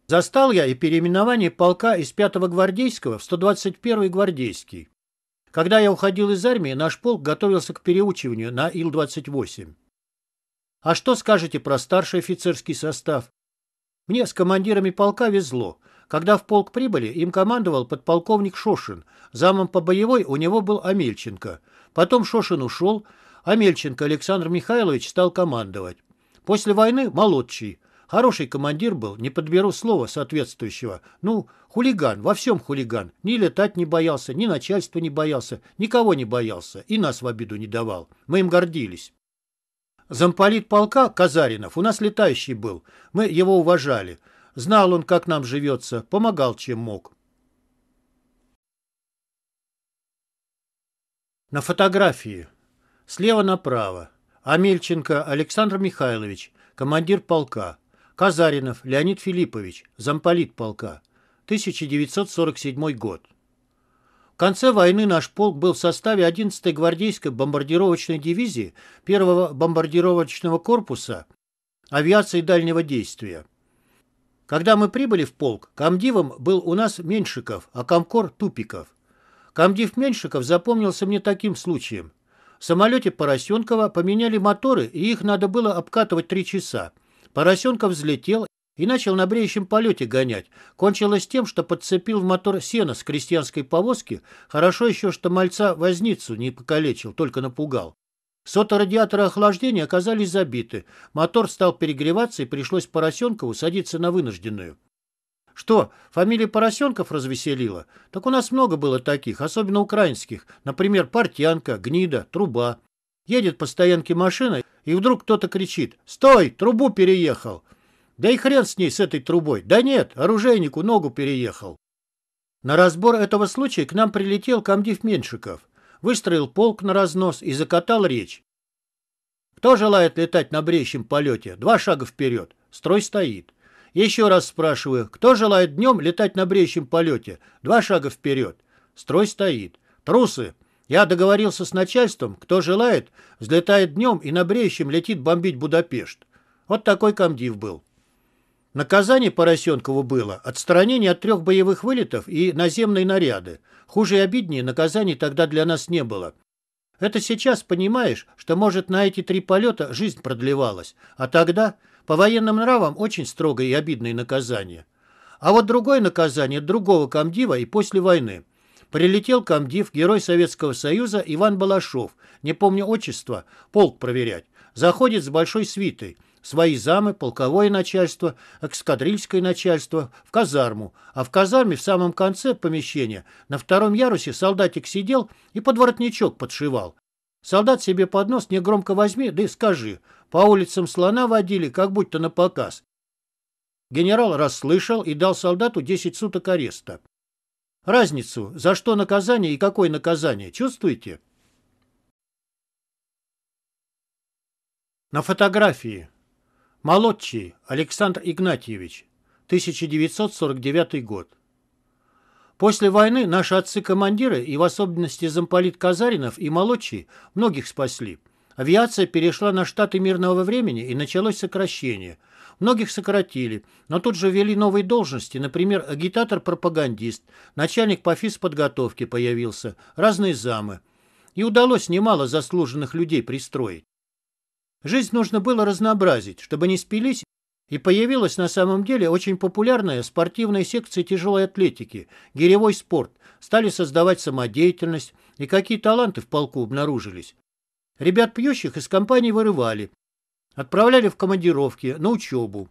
Застал я и переименование полка из 5-го гвардейского в 121-й гвардейский. Когда я уходил из армии, наш полк готовился к переучиванию на Ил-28. А что скажете про старший офицерский состав? Мне с командирами полка везло. Когда в полк прибыли, им командовал подполковник Шошин. Замом по боевой у него был Амельченко. Потом Шошин ушел, Амельченко Александр Михайлович стал командовать. После войны молодчий. Хороший командир был, не подберу слова соответствующего. Ну, хулиган, во всем хулиган. Ни летать не боялся, ни начальства не боялся, никого не боялся и нас в обиду не давал. Мы им гордились. Замполит полка Казаринов у нас летающий был. Мы его уважали. Знал он, как нам живется, помогал, чем мог. На фотографии. Слева направо. Амельченко Александр Михайлович, командир полка. Казаринов Леонид Филиппович, замполит полка. 1947 год. В конце войны наш полк был в составе 11-й гвардейской бомбардировочной дивизии 1-го бомбардировочного корпуса авиации дальнего действия. Когда мы прибыли в полк, комдивом был у нас Меньшиков, а комкор – Тупиков. Комдив Меньшиков запомнился мне таким случаем. В самолете Поросенкова поменяли моторы, и их надо было обкатывать три часа. Поросенков взлетел и начал на бреющем полете гонять. Кончилось тем, что подцепил в мотор сена с крестьянской повозки. Хорошо еще, что мальца возницу не покалечил, только напугал. Соты радиатора охлаждения оказались забиты. Мотор стал перегреваться, и пришлось Поросенкову садиться на вынужденную. Что, фамилия Поросенков развеселила? Так у нас много было таких, особенно украинских. Например, Портянка, Гнида, Труба. Едет по стоянке машина, и вдруг кто-то кричит «Стой! Трубу переехал!» Да и хрен с ней, с этой трубой. Да нет, оружейнику ногу переехал. На разбор этого случая к нам прилетел комдив Меншиков выстроил полк на разнос и закатал речь. Кто желает летать на бреющем полете? Два шага вперед. Строй стоит. Еще раз спрашиваю, кто желает днем летать на бреющем полете? Два шага вперед. Строй стоит. Трусы. Я договорился с начальством, кто желает, взлетает днем и на бреющем летит бомбить Будапешт. Вот такой комдив был. Наказание Поросенкову было отстранение от трех боевых вылетов и наземные наряды. Хуже и обиднее наказаний тогда для нас не было. Это сейчас понимаешь, что, может, на эти три полета жизнь продлевалась, а тогда по военным нравам очень строгое и обидное наказание. А вот другое наказание другого комдива и после войны. Прилетел комдив, герой Советского Союза Иван Балашов, не помню отчества, полк проверять. Заходит с большой свитой – свои замы, полковое начальство, экскадрильское начальство в казарму, а в казарме в самом конце помещения на втором ярусе солдатик сидел и подворотничок подшивал. Солдат себе под нос негромко возьми, да и скажи. По улицам слона водили, как будто на показ. Генерал расслышал и дал солдату 10 суток ареста. Разницу, за что наказание и какое наказание, чувствуете? На фотографии Молодчий Александр Игнатьевич, 1949 год. После войны наши отцы-командиры и в особенности замполит Казаринов и Молодчий многих спасли. Авиация перешла на штаты мирного времени и началось сокращение. Многих сократили, но тут же ввели новые должности, например, агитатор-пропагандист, начальник по физподготовке появился, разные замы. И удалось немало заслуженных людей пристроить. Жизнь нужно было разнообразить, чтобы не спились, и появилась на самом деле очень популярная спортивная секция тяжелой атлетики, гиревой спорт, стали создавать самодеятельность, и какие таланты в полку обнаружились. Ребят пьющих из компании вырывали, отправляли в командировки, на учебу.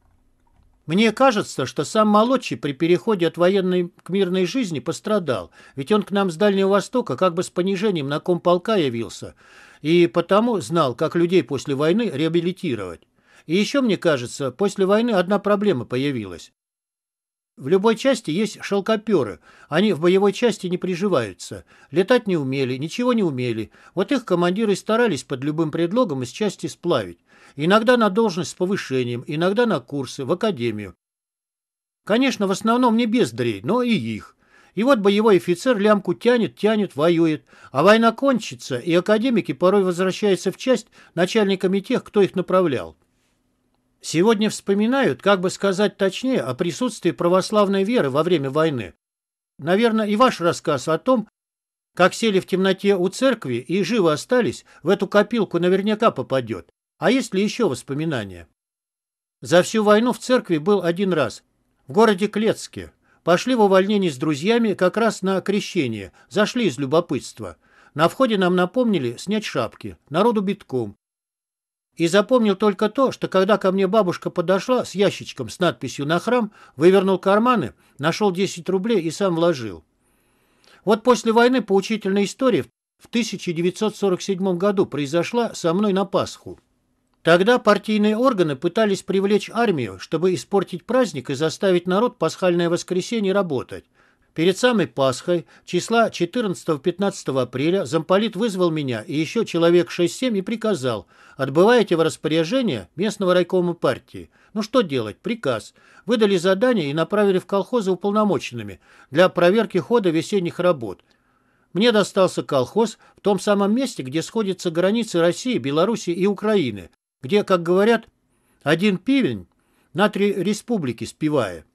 Мне кажется, что сам Молодчий при переходе от военной к мирной жизни пострадал, ведь он к нам с Дальнего Востока как бы с понижением на ком полка явился – и потому знал, как людей после войны реабилитировать. И еще, мне кажется, после войны одна проблема появилась. В любой части есть шелкоперы. Они в боевой части не приживаются. Летать не умели, ничего не умели. Вот их командиры старались под любым предлогом из части сплавить. Иногда на должность с повышением, иногда на курсы, в академию. Конечно, в основном не бездарей, но и их. И вот боевой офицер лямку тянет, тянет, воюет. А война кончится, и академики порой возвращаются в часть начальниками тех, кто их направлял. Сегодня вспоминают, как бы сказать точнее, о присутствии православной веры во время войны. Наверное, и ваш рассказ о том, как сели в темноте у церкви и живо остались, в эту копилку наверняка попадет. А есть ли еще воспоминания? За всю войну в церкви был один раз, в городе Клецке, Пошли в увольнение с друзьями как раз на крещение. Зашли из любопытства. На входе нам напомнили снять шапки. Народу битком. И запомнил только то, что когда ко мне бабушка подошла с ящичком с надписью «На храм», вывернул карманы, нашел 10 рублей и сам вложил. Вот после войны поучительная история в 1947 году произошла со мной на Пасху. Тогда партийные органы пытались привлечь армию, чтобы испортить праздник и заставить народ пасхальное воскресенье работать. Перед самой Пасхой, числа 14-15 апреля, замполит вызвал меня и еще человек 6-7 и приказал отбывайте в распоряжение местного райкома партии». Ну что делать? Приказ. Выдали задание и направили в колхозы уполномоченными для проверки хода весенних работ. Мне достался колхоз в том самом месте, где сходятся границы России, Белоруссии и Украины где, как говорят, один пивень на три республики спивая.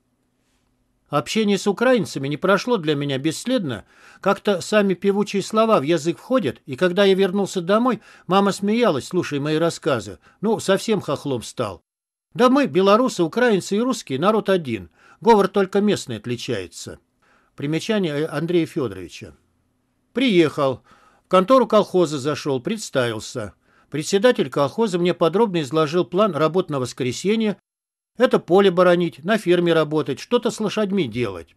Общение с украинцами не прошло для меня бесследно. Как-то сами певучие слова в язык входят, и когда я вернулся домой, мама смеялась, слушая мои рассказы. Ну, совсем хохлом стал. Да мы, белорусы, украинцы и русские, народ один. Говор только местный отличается. Примечание Андрея Федоровича. Приехал. В контору колхоза зашел, представился. Председатель колхоза мне подробно изложил план работ на воскресенье. Это поле боронить, на ферме работать, что-то с лошадьми делать.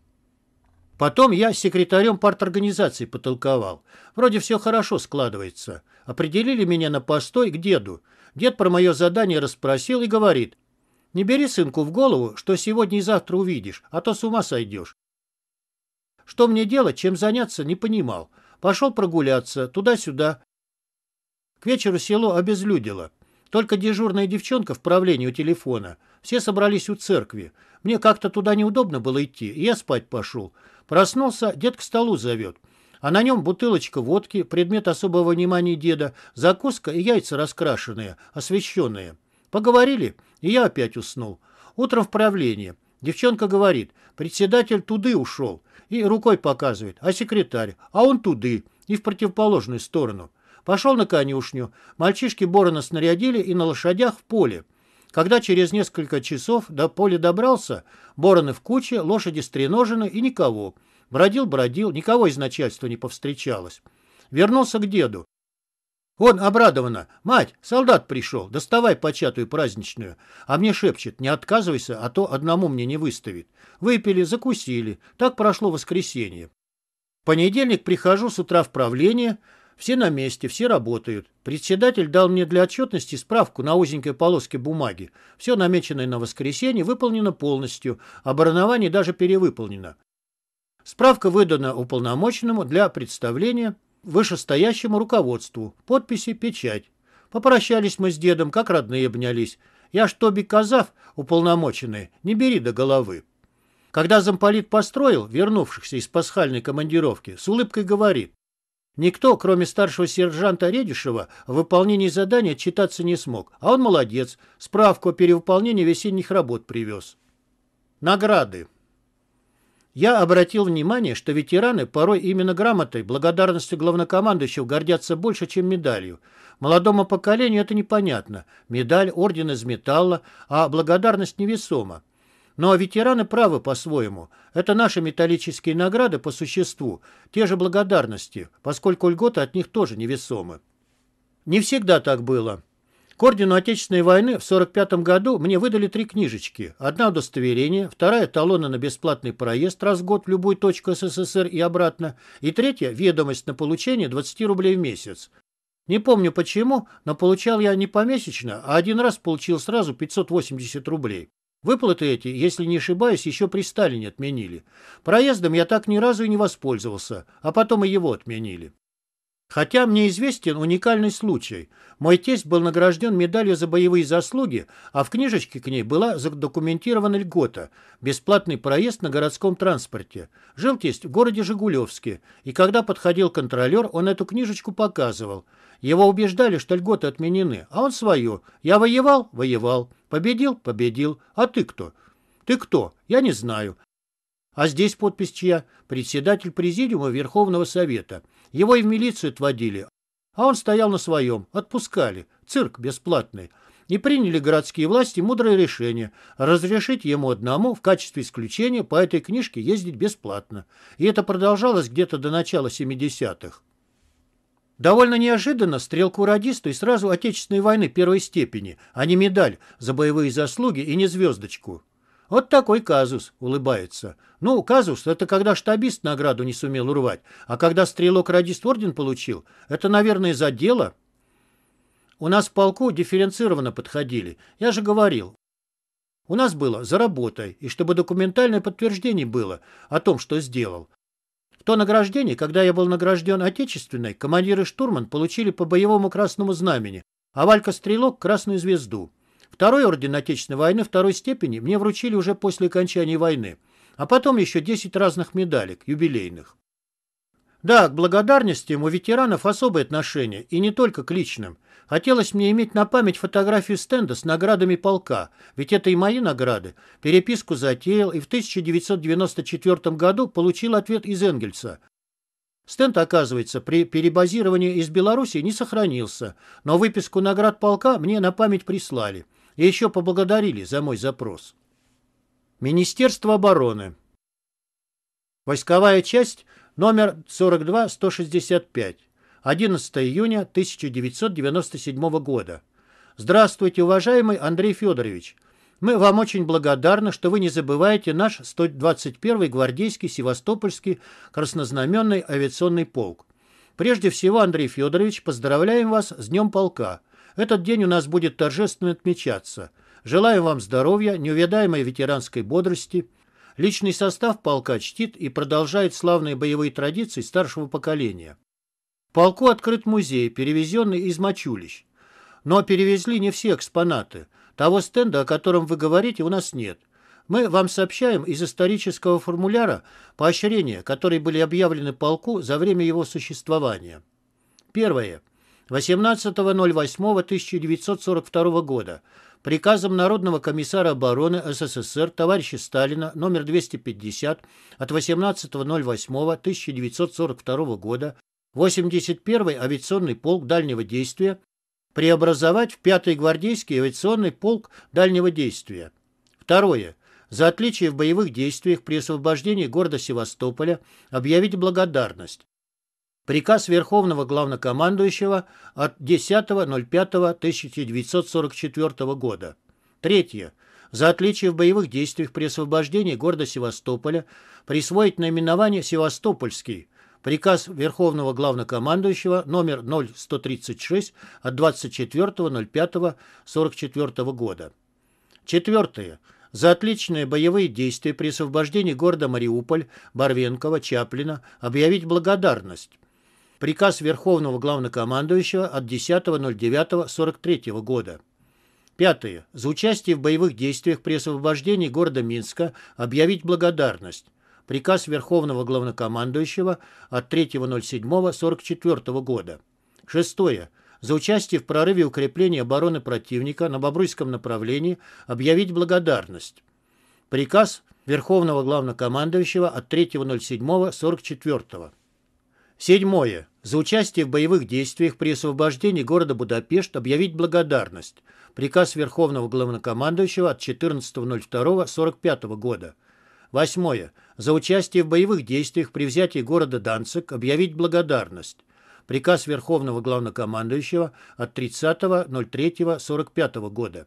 Потом я с секретарем парторганизации потолковал. Вроде все хорошо складывается. Определили меня на постой к деду. Дед про мое задание расспросил и говорит. Не бери, сынку, в голову, что сегодня и завтра увидишь, а то с ума сойдешь. Что мне делать, чем заняться, не понимал. Пошел прогуляться, туда-сюда, вечеру село обезлюдило. Только дежурная девчонка в правлении у телефона. Все собрались у церкви. Мне как-то туда неудобно было идти, и я спать пошел. Проснулся, дед к столу зовет. А на нем бутылочка водки, предмет особого внимания деда, закуска и яйца раскрашенные, освещенные. Поговорили, и я опять уснул. Утром в правление. Девчонка говорит, председатель туды ушел. И рукой показывает, а секретарь, а он туды, и в противоположную сторону. Пошел на конюшню. Мальчишки Борона снарядили и на лошадях в поле. Когда через несколько часов до поля добрался, Бороны в куче, лошади стреножены и никого. Бродил-бродил, никого из начальства не повстречалось. Вернулся к деду. Он обрадованно. «Мать, солдат пришел, доставай початую праздничную». А мне шепчет, не отказывайся, а то одному мне не выставит. Выпили, закусили. Так прошло воскресенье. В понедельник прихожу с утра в правление, все на месте, все работают. Председатель дал мне для отчетности справку на узенькой полоске бумаги. Все намеченное на воскресенье выполнено полностью, оборонований даже перевыполнено. Справка выдана уполномоченному для представления вышестоящему руководству. Подписи, печать. Попрощались мы с дедом, как родные обнялись. Я ж Тоби Казав, уполномоченный, не бери до головы. Когда замполит построил вернувшихся из пасхальной командировки, с улыбкой говорит, Никто, кроме старшего сержанта Редишева, в выполнении задания читаться не смог, а он молодец, справку о перевыполнении весенних работ привез. Награды. Я обратил внимание, что ветераны порой именно грамотой, благодарностью главнокомандующего гордятся больше, чем медалью. Молодому поколению это непонятно. Медаль, орден из металла, а благодарность невесома. Но а ветераны правы по-своему. Это наши металлические награды по существу, те же благодарности, поскольку льготы от них тоже невесомы. Не всегда так было. К ордену Отечественной войны в 1945 году мне выдали три книжечки. Одна удостоверение, вторая – талоны на бесплатный проезд раз в год в любую точку СССР и обратно, и третья – ведомость на получение 20 рублей в месяц. Не помню почему, но получал я не помесячно, а один раз получил сразу 580 рублей. Выплаты эти, если не ошибаюсь, еще при Сталине отменили. Проездом я так ни разу и не воспользовался, а потом и его отменили. Хотя мне известен уникальный случай. Мой тесть был награжден медалью за боевые заслуги, а в книжечке к ней была задокументирована льгота – бесплатный проезд на городском транспорте. Жил тесть в городе Жигулевске, и когда подходил контролер, он эту книжечку показывал. Его убеждали, что льготы отменены, а он свою. Я воевал – воевал, победил – победил. А ты кто? Ты кто? Я не знаю. А здесь подпись чья? Председатель Президиума Верховного Совета – его и в милицию отводили, а он стоял на своем. Отпускали. Цирк бесплатный. И приняли городские власти мудрое решение разрешить ему одному в качестве исключения по этой книжке ездить бесплатно. И это продолжалось где-то до начала 70-х. Довольно неожиданно стрелку радисту и сразу Отечественной войны первой степени, а не медаль за боевые заслуги и не звездочку. Вот такой казус, улыбается. Ну, казус — это когда штабист награду не сумел урвать, а когда стрелок-радист орден получил, это, наверное, за дело. У нас в полку дифференцированно подходили, я же говорил. У нас было «за работой», и чтобы документальное подтверждение было о том, что сделал. В то награждение, когда я был награжден Отечественной, командир и штурман получили по боевому красному знамени, а Валька-стрелок — красную звезду. Второй орден Отечественной войны второй степени мне вручили уже после окончания войны, а потом еще 10 разных медалек, юбилейных. Да, к благодарности у ветеранов особое отношение, и не только к личным. Хотелось мне иметь на память фотографию стенда с наградами полка, ведь это и мои награды. Переписку затеял и в 1994 году получил ответ из Энгельса. Стенд, оказывается, при перебазировании из Беларуси не сохранился, но выписку наград полка мне на память прислали и еще поблагодарили за мой запрос. Министерство обороны. Войсковая часть номер 42-165. 11 июня 1997 года. Здравствуйте, уважаемый Андрей Федорович. Мы вам очень благодарны, что вы не забываете наш 121-й гвардейский Севастопольский краснознаменный авиационный полк. Прежде всего, Андрей Федорович, поздравляем вас с Днем полка – этот день у нас будет торжественно отмечаться. Желаю вам здоровья, неувядаемой ветеранской бодрости. Личный состав полка чтит и продолжает славные боевые традиции старшего поколения. Полку открыт музей, перевезенный из Мачулищ. Но перевезли не все экспонаты. Того стенда, о котором вы говорите, у нас нет. Мы вам сообщаем из исторического формуляра поощрения, которые были объявлены полку за время его существования. Первое. 18.08.1942 года приказом Народного комиссара обороны СССР товарища Сталина номер 250 от 18.08.1942 года 81-й авиационный полк дальнего действия преобразовать в 5-й гвардейский авиационный полк дальнего действия. Второе. За отличие в боевых действиях при освобождении города Севастополя объявить благодарность. Приказ Верховного Главнокомандующего от 10.05.1944 года. Третье. За отличие в боевых действиях при освобождении города Севастополя присвоить наименование «Севастопольский», Приказ Верховного Главнокомандующего номер 0136 от 24.05.44 года. Четвертое. За отличные боевые действия при освобождении города Мариуполь, Барвенкова, Чаплина объявить благодарность. Приказ Верховного Главнокомандующего от 10.09.43 года. Пятое. За участие в боевых действиях при освобождении города Минска объявить благодарность. Приказ Верховного Главнокомандующего от 3.07.44 года. Шестое. За участие в прорыве укрепления обороны противника на Бобруйском направлении объявить благодарность. Приказ Верховного Главнокомандующего от 3.07.44 года. Седьмое. За участие в боевых действиях при освобождении города Будапешт объявить благодарность. Приказ Верховного Главнокомандующего от 14.02.45 года. Восьмое. За участие в боевых действиях при взятии города Данцик объявить благодарность. Приказ Верховного Главнокомандующего от 30.03.45 года.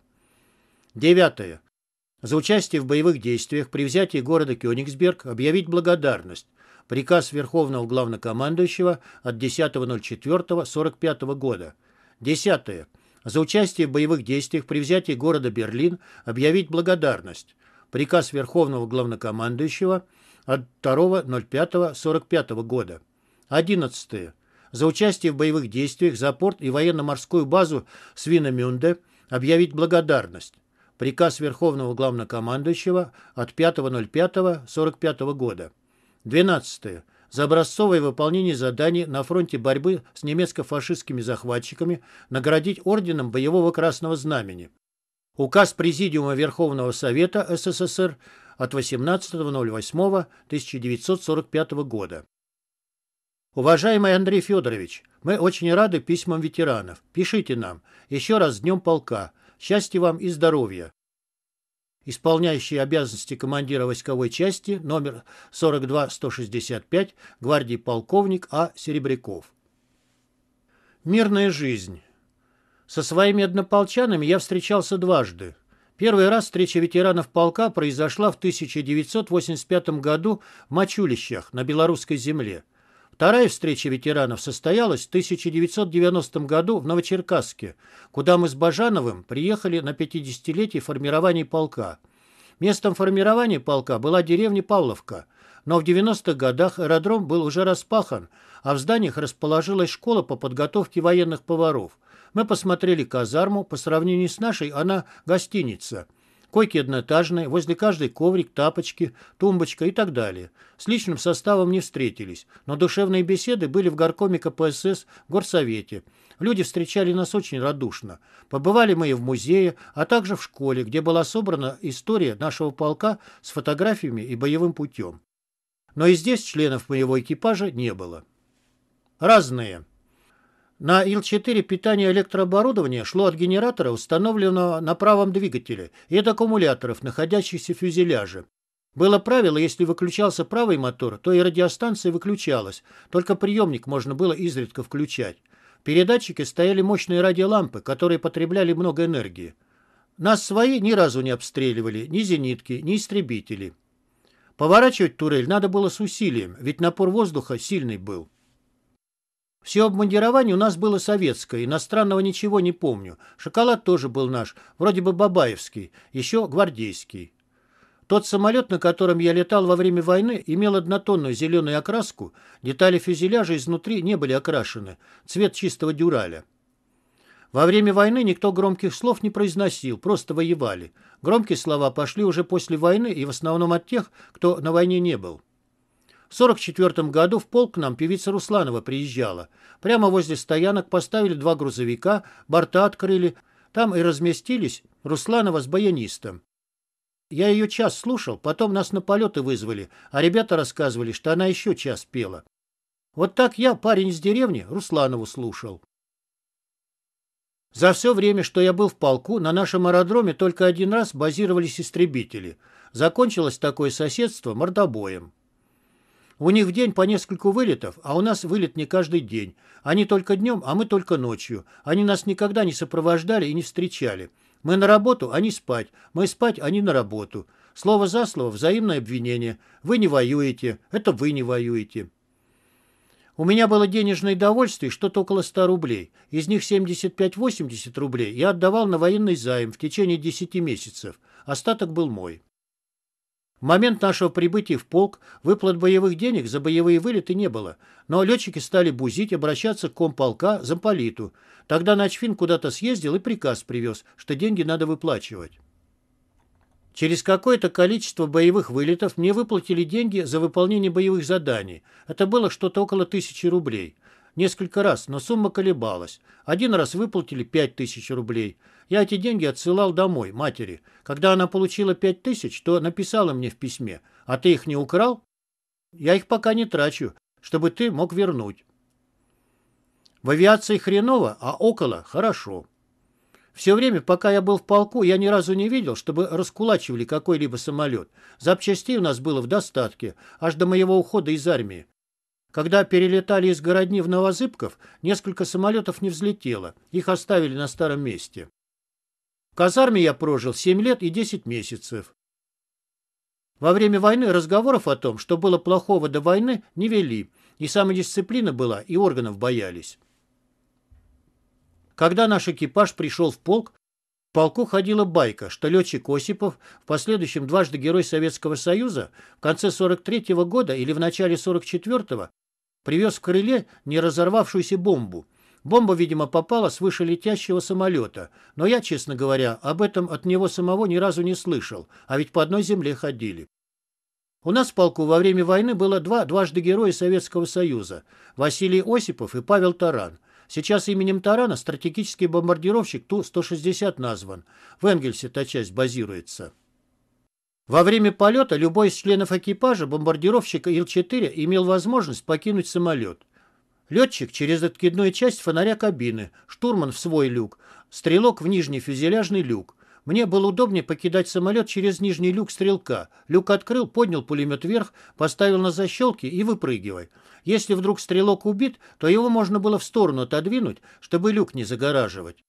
Девятое. За участие в боевых действиях при взятии города Кёнигсберг объявить благодарность. Приказ Верховного Главнокомандующего от 10.04.45 года. 10. За участие в боевых действиях при взятии города Берлин объявить благодарность. Приказ Верховного Главнокомандующего от 2.05.45 года. 11. За участие в боевых действиях за порт и военно-морскую базу Свиномюнде объявить благодарность. Приказ Верховного Главнокомандующего от 5.05.45 года двенадцатое За образцовое выполнение заданий на фронте борьбы с немецко-фашистскими захватчиками наградить орденом Боевого Красного Знамени. Указ Президиума Верховного Совета СССР от 18.08.1945 года. Уважаемый Андрей Федорович, мы очень рады письмам ветеранов. Пишите нам. Еще раз с Днем Полка. Счастья вам и здоровья исполняющий обязанности командира войсковой части номер 42165 гвардии полковник А. Серебряков. Мирная жизнь. Со своими однополчанами я встречался дважды. Первый раз встреча ветеранов полка произошла в 1985 году в Мачулищах на белорусской земле. Вторая встреча ветеранов состоялась в 1990 году в Новочеркасске, куда мы с Бажановым приехали на 50-летие формирования полка. Местом формирования полка была деревня Павловка, но в 90-х годах аэродром был уже распахан, а в зданиях расположилась школа по подготовке военных поваров. Мы посмотрели казарму, по сравнению с нашей она гостиница – Койки одноэтажные, возле каждой коврик, тапочки, тумбочка и так далее. С личным составом не встретились, но душевные беседы были в горкоме КПСС, горсовете. Люди встречали нас очень радушно. Побывали мы и в музее, а также в школе, где была собрана история нашего полка с фотографиями и боевым путем. Но и здесь членов моего экипажа не было. Разные. На Ил-4 питание электрооборудования шло от генератора, установленного на правом двигателе, и от аккумуляторов, находящихся в фюзеляже. Было правило, если выключался правый мотор, то и радиостанция выключалась, только приемник можно было изредка включать. В передатчике стояли мощные радиолампы, которые потребляли много энергии. Нас свои ни разу не обстреливали, ни зенитки, ни истребители. Поворачивать турель надо было с усилием, ведь напор воздуха сильный был. Все обмундирование у нас было советское, иностранного ничего не помню. Шоколад тоже был наш, вроде бы бабаевский, еще гвардейский. Тот самолет, на котором я летал во время войны, имел однотонную зеленую окраску, детали фюзеляжа изнутри не были окрашены, цвет чистого дюраля. Во время войны никто громких слов не произносил, просто воевали. Громкие слова пошли уже после войны и в основном от тех, кто на войне не был. В 1944 году в полк нам певица Русланова приезжала. Прямо возле стоянок поставили два грузовика, борта открыли. Там и разместились Русланова с баянистом. Я ее час слушал, потом нас на полеты вызвали, а ребята рассказывали, что она еще час пела. Вот так я, парень из деревни, Русланову слушал. За все время, что я был в полку, на нашем аэродроме только один раз базировались истребители. Закончилось такое соседство мордобоем. У них в день по нескольку вылетов, а у нас вылет не каждый день. Они только днем, а мы только ночью. Они нас никогда не сопровождали и не встречали. Мы на работу, они а спать. Мы спать, они а на работу. Слово за слово, взаимное обвинение. Вы не воюете, это вы не воюете. У меня было денежное довольствие что-то около 100 рублей. Из них 75-80 рублей я отдавал на военный займ в течение 10 месяцев. Остаток был мой. В момент нашего прибытия в полк выплат боевых денег за боевые вылеты не было, но ну а летчики стали бузить, обращаться к комполка, замполиту. Тогда начфин куда-то съездил и приказ привез, что деньги надо выплачивать. Через какое-то количество боевых вылетов мне выплатили деньги за выполнение боевых заданий. Это было что-то около тысячи рублей. Несколько раз, но сумма колебалась. Один раз выплатили пять тысяч рублей – я эти деньги отсылал домой, матери. Когда она получила пять тысяч, то написала мне в письме. А ты их не украл? Я их пока не трачу, чтобы ты мог вернуть. В авиации хреново, а около хорошо. Все время, пока я был в полку, я ни разу не видел, чтобы раскулачивали какой-либо самолет. Запчастей у нас было в достатке, аж до моего ухода из армии. Когда перелетали из городни в Новозыбков, несколько самолетов не взлетело, их оставили на старом месте казарме я прожил 7 лет и 10 месяцев. Во время войны разговоров о том, что было плохого до войны, не вели, и самодисциплина была, и органов боялись. Когда наш экипаж пришел в полк, в полку ходила байка, что летчик Осипов, в последующем дважды Герой Советского Союза, в конце 43 -го года или в начале 44 го привез в крыле не разорвавшуюся бомбу – Бомба, видимо, попала с вышелетящего самолета, но я, честно говоря, об этом от него самого ни разу не слышал, а ведь по одной земле ходили. У нас в полку во время войны было два дважды героя Советского Союза – Василий Осипов и Павел Таран. Сейчас именем Тарана стратегический бомбардировщик Ту-160 назван. В Энгельсе та часть базируется. Во время полета любой из членов экипажа бомбардировщика Ил-4 имел возможность покинуть самолет. Летчик через откидную часть фонаря кабины, штурман в свой люк, стрелок в нижний фюзеляжный люк. Мне было удобнее покидать самолет через нижний люк стрелка. Люк открыл, поднял пулемет вверх, поставил на защелки и выпрыгивай. Если вдруг стрелок убит, то его можно было в сторону отодвинуть, чтобы люк не загораживать.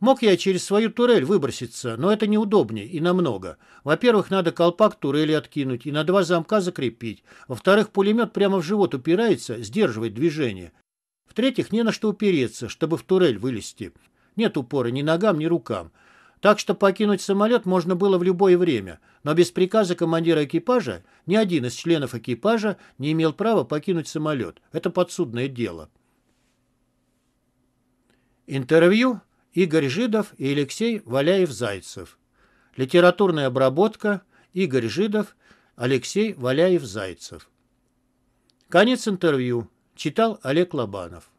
Мог я через свою турель выброситься, но это неудобнее и намного. Во-первых, надо колпак турели откинуть и на два замка закрепить. Во-вторых, пулемет прямо в живот упирается, сдерживает движение. В-третьих, не на что упереться, чтобы в турель вылезти. Нет упора ни ногам, ни рукам. Так что покинуть самолет можно было в любое время, но без приказа командира экипажа ни один из членов экипажа не имел права покинуть самолет. Это подсудное дело. Интервью Игорь Жидов и Алексей Валяев-Зайцев. Литературная обработка Игорь Жидов, Алексей Валяев-Зайцев. Конец интервью. Читал Олег Лобанов.